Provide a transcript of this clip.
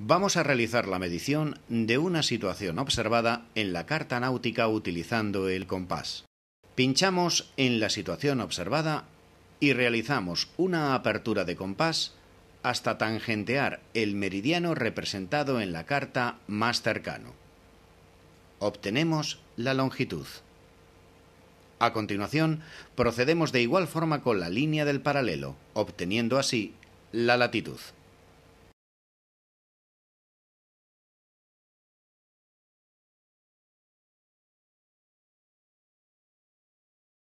Vamos a realizar la medición de una situación observada en la carta náutica utilizando el compás. Pinchamos en la situación observada y realizamos una apertura de compás hasta tangentear el meridiano representado en la carta más cercano. Obtenemos la longitud. A continuación, procedemos de igual forma con la línea del paralelo, obteniendo así la latitud.